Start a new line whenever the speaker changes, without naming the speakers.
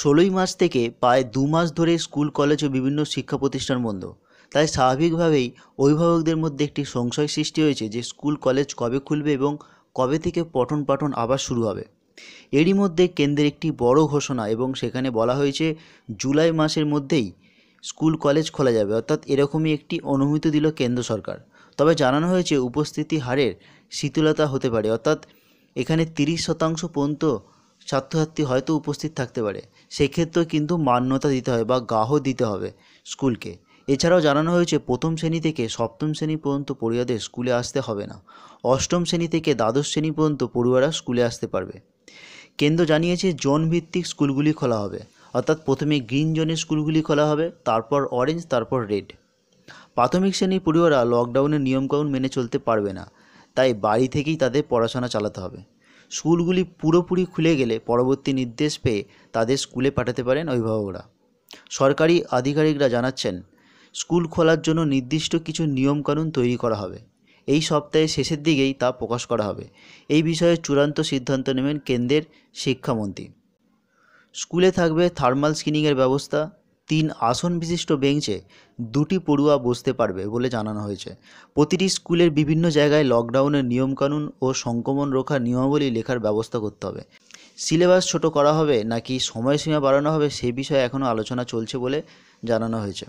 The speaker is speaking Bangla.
ষোলোই মাস থেকে প্রায় দু মাস ধরে স্কুল কলেজ ও বিভিন্ন শিক্ষা প্রতিষ্ঠান বন্ধ তাই স্বাভাবিকভাবেই অভিভাবকদের মধ্যে একটি সংশয় সৃষ্টি হয়েছে যে স্কুল কলেজ কবে খুলবে এবং কবে থেকে পঠন পাঠন আবার শুরু হবে এরই মধ্যে কেন্দ্রের একটি বড় ঘোষণা এবং সেখানে বলা হয়েছে জুলাই মাসের মধ্যেই স্কুল কলেজ খোলা যাবে অর্থাৎ এরকমই একটি অনুমতি দিল কেন্দ্র সরকার তবে জানানো হয়েছে উপস্থিতি হারের শীতলতা হতে পারে অর্থাৎ এখানে তিরিশ শতাংশ পর্যন্ত ছাত্রছাত্রী হয়তো উপস্থিত থাকতে পারে সেক্ষেত্রেও কিন্তু মান্যতা দিতে হয় বা গাহ দিতে হবে স্কুলকে এছাড়াও জানানো হয়েছে প্রথম শ্রেণী থেকে সপ্তম শ্রেণী পর্যন্ত পড়ুয়াদের স্কুলে আসতে হবে না অষ্টম শ্রেণী থেকে দ্বাদশ শ্রেণী পর্যন্ত পড়ুয়ারা স্কুলে আসতে পারবে কেন্দ্র জানিয়েছে জোন ভিত্তিক স্কুলগুলি খোলা হবে অর্থাৎ প্রথমে গ্রিন জোনের স্কুলগুলি খোলা হবে তারপর অরেঞ্জ তারপর রেড প্রাথমিক শ্রেণীর পড়ুয়ারা লকডাউনের নিয়মকানুন মেনে চলতে পারবে না তাই বাড়ি থেকেই তাদের পড়াশোনা চালাতে হবে স্কুলগুলি পুরোপুরি খুলে গেলে পরবর্তী নির্দেশ পেয়ে তাদের স্কুলে পাঠাতে পারেন অভিভাবকরা সরকারি আধিকারিকরা জানাচ্ছেন স্কুল খোলার জন্য নির্দিষ্ট কিছু নিয়মকানুন তৈরি করা হবে এই সপ্তাহের শেষের দিকেই তা প্রকাশ করা হবে এই বিষয়ে চূড়ান্ত সিদ্ধান্ত নেবেন কেন্দ্রের শিক্ষামন্ত্রী স্কুলে থাকবে থার্মাল স্ক্রিনিংয়ের ব্যবস্থা তিন আসন বিশিষ্ট বেঞ্চে দুটি পড়ুয়া বসতে পারবে বলে জানানো হয়েছে প্রতিটি স্কুলের বিভিন্ন জায়গায় লকডাউনের নিয়মকানুন ও সংক্রমণ রোখার নিয়মাবলী লেখার ব্যবস্থা করতে হবে সিলেবাস ছোট করা হবে নাকি সময়সীমা বাড়ানো হবে সে বিষয়ে এখনও আলোচনা চলছে বলে জানানো হয়েছে